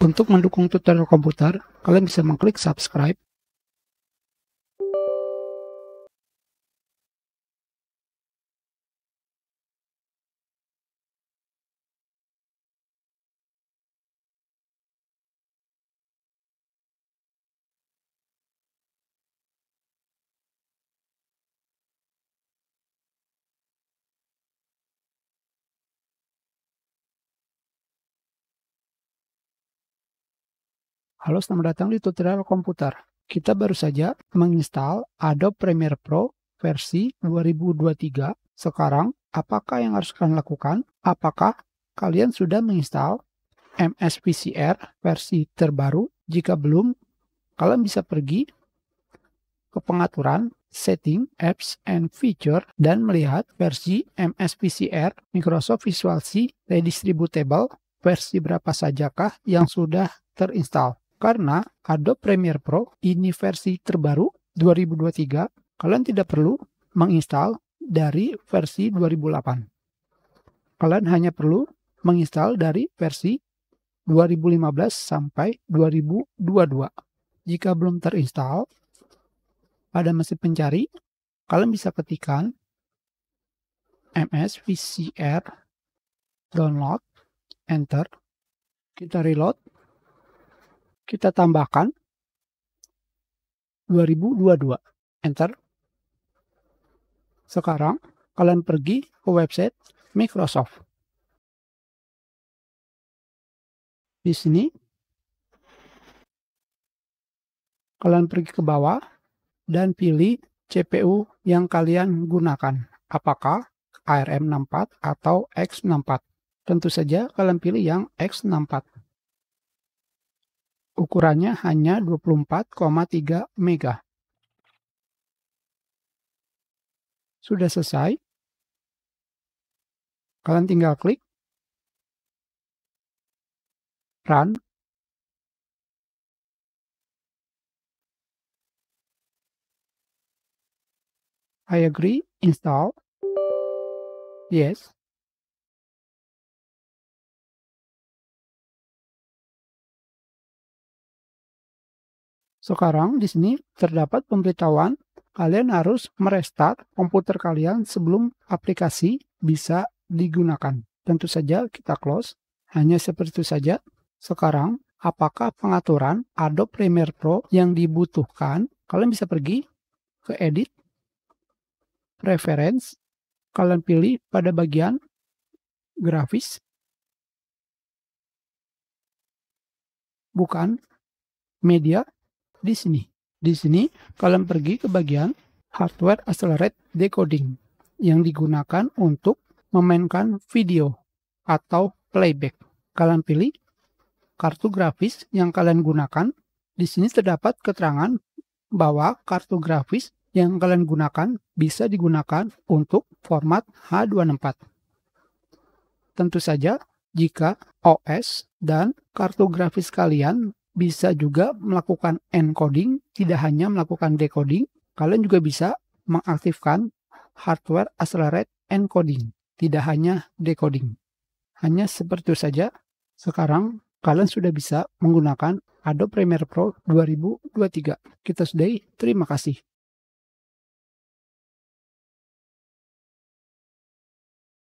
Untuk mendukung tutorial komputer, kalian bisa mengklik subscribe Halo, selamat datang di tutorial komputer. Kita baru saja menginstal Adobe Premiere Pro versi 2023. Sekarang, apakah yang harus kalian lakukan? Apakah kalian sudah menginstal MS VCR versi terbaru? Jika belum, kalian bisa pergi ke pengaturan Setting, Apps, and Feature dan melihat versi MS VCR Microsoft Visual C Redistributable versi berapa sajakah yang sudah terinstall. Karena Adobe Premiere Pro ini versi terbaru 2023, kalian tidak perlu menginstal dari versi 2008. Kalian hanya perlu menginstal dari versi 2015 sampai 2022. Jika belum terinstall, pada mesin pencari, kalian bisa ketikkan ms vcr download enter kita reload kita tambahkan 2022. Enter. Sekarang kalian pergi ke website Microsoft. Di sini kalian pergi ke bawah dan pilih CPU yang kalian gunakan. Apakah ARM64 atau X64? Tentu saja kalian pilih yang X64 ukurannya hanya 24,3 mega. Sudah selesai. Kalian tinggal klik run. I agree, install. Yes. Sekarang di sini terdapat pemberitahuan kalian harus merestart komputer kalian sebelum aplikasi bisa digunakan. Tentu saja kita close. Hanya seperti itu saja. Sekarang, apakah pengaturan Adobe Premiere Pro yang dibutuhkan? Kalian bisa pergi ke Edit, Preference, kalian pilih pada bagian grafis, bukan media, di sini. Di sini kalian pergi ke bagian hardware accelerate decoding yang digunakan untuk memainkan video atau playback. Kalian pilih kartu grafis yang kalian gunakan. Di sini terdapat keterangan bahwa kartu grafis yang kalian gunakan bisa digunakan untuk format H264. Tentu saja, jika OS dan kartu grafis kalian bisa juga melakukan encoding, tidak hmm. hanya melakukan decoding. Kalian juga bisa mengaktifkan hardware accelerate encoding, tidak hanya decoding. Hanya seperti itu saja. Sekarang kalian sudah bisa menggunakan Adobe Premiere Pro 2023. Kita sudahi. Terima kasih.